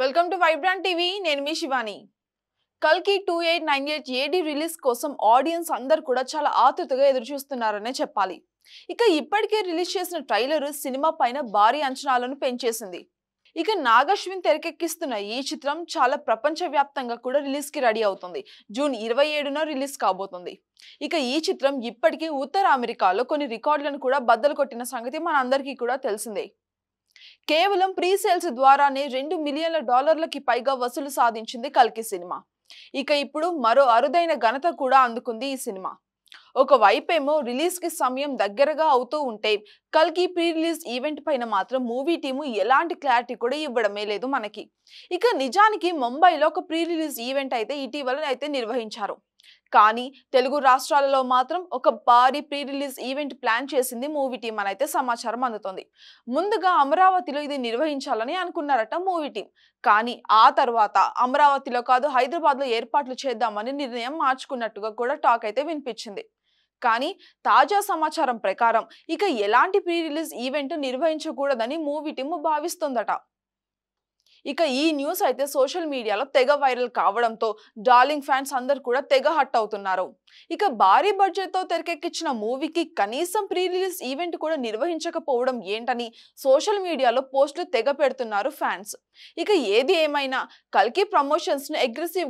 welcome to Vibrant TV నేను మీ శివాని కల్కి two eight nine eight AD release కోసం ఆడియన్స్ అందరు కూడా చాలా ఆతృతగా ఎదురుచూస్తున్నారనే చెప్పాలి ఇక ఇప్పటికే రిలీజ్ చేసిన ట్రైలర్ సినిమా పైన భారీ అంచనాలను పెంచేసింది ఇక నాగశ్విన్ తెరకెక్కిస్తున్న ఈ చిత్రం చాలా ప్రపంచవ్యాప్తంగా కూడా రిలీజ్కి రెడీ అవుతుంది జూన్ ఇరవై ఏడున రిలీజ్ కాబోతుంది ఇక ఈ చిత్రం ఇప్పటికీ ఉత్తర అమెరికాలో కొన్ని రికార్డులను కూడా బద్దలు కొట్టిన సంగతి అందరికీ కూడా తెలిసిందే కేవలం ప్రీ సేల్స్ ద్వారానే రెండు మిలియన్ల డాలర్లకి పైగా వసూలు సాధించింది కల్కి సినిమా ఇక ఇప్పుడు మరో అరుదైన ఘనత కూడా అందుకుంది ఈ సినిమా ఒకవైపేమో రిలీజ్కి సమయం దగ్గరగా అవుతూ ఉంటే కల్కి ప్రీ రిలీజ్ ఈవెంట్ పైన మాత్రం మూవీ టీము ఎలాంటి క్లారిటీ కూడా ఇవ్వడమే లేదు మనకి ఇక నిజానికి ముంబైలో ఒక ప్రీ రిలీజ్ ఈవెంట్ అయితే ఇటీవల అయితే నిర్వహించారు కానీ తెలుగు రాష్ట్రాలలో మాత్రం ఒక భారీ ప్రీ రిలీజ్ ఈవెంట్ ప్లాన్ చేసింది మూవీ టీం అని అయితే సమాచారం అందుతుంది ముందుగా అమరావతిలో ఇది నిర్వహించాలని అనుకున్నారట మూవీ టీం కానీ ఆ తర్వాత అమరావతిలో కాదు హైదరాబాద్లో ఏర్పాట్లు చేద్దామని నిర్ణయం మార్చుకున్నట్టుగా కూడా టాక్ అయితే వినిపించింది కానీ తాజా సమాచారం ప్రకారం ఇక ఎలాంటి ప్రీ రిలీజ్ ఈవెంట్ నిర్వహించకూడదని మూవీ టీం భావిస్తుందట ఇక ఈ న్యూస్ అయితే సోషల్ మీడియాలో తెగ వైరల్ కావడంతో డార్లింగ్ ఫ్యాన్స్ అందరు కూడా తెగ హట్ అవుతున్నారు ఇక భారీ బడ్జెట్తో తెరకెక్కించిన మూవీకి కనీసం ప్రీ రిలీజ్ ఈవెంట్ కూడా నిర్వహించకపోవడం ఏంటని సోషల్ మీడియాలో పోస్టులు తెగ పెడుతున్నారు ఫ్యాన్స్ ఇక ఏది ఏమైనా కల్కి ప్రమోషన్స్ను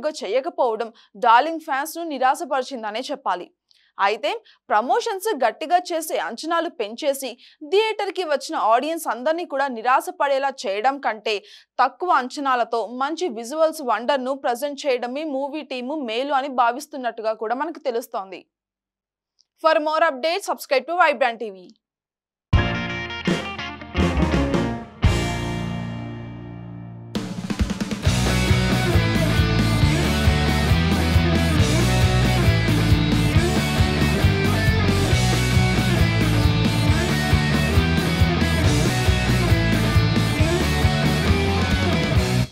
గా చేయకపోవడం డార్లింగ్ ఫ్యాన్స్ను నిరాశపరిచిందనే చెప్పాలి అయితే ప్రమోషన్స్ గట్టిగా చేసే అంచనాలు పెంచేసి థియేటర్కి వచ్చిన ఆడియన్స్ అందరినీ కూడా నిరాశపడేలా చేయడం కంటే తక్కువ అంచనాలతో మంచి విజువల్స్ వండర్ను ప్రజెంట్ చేయడమే మూవీ టీము మేలు అని భావిస్తున్నట్టుగా కూడా మనకు తెలుస్తోంది for more update subscribe to Vibrant TV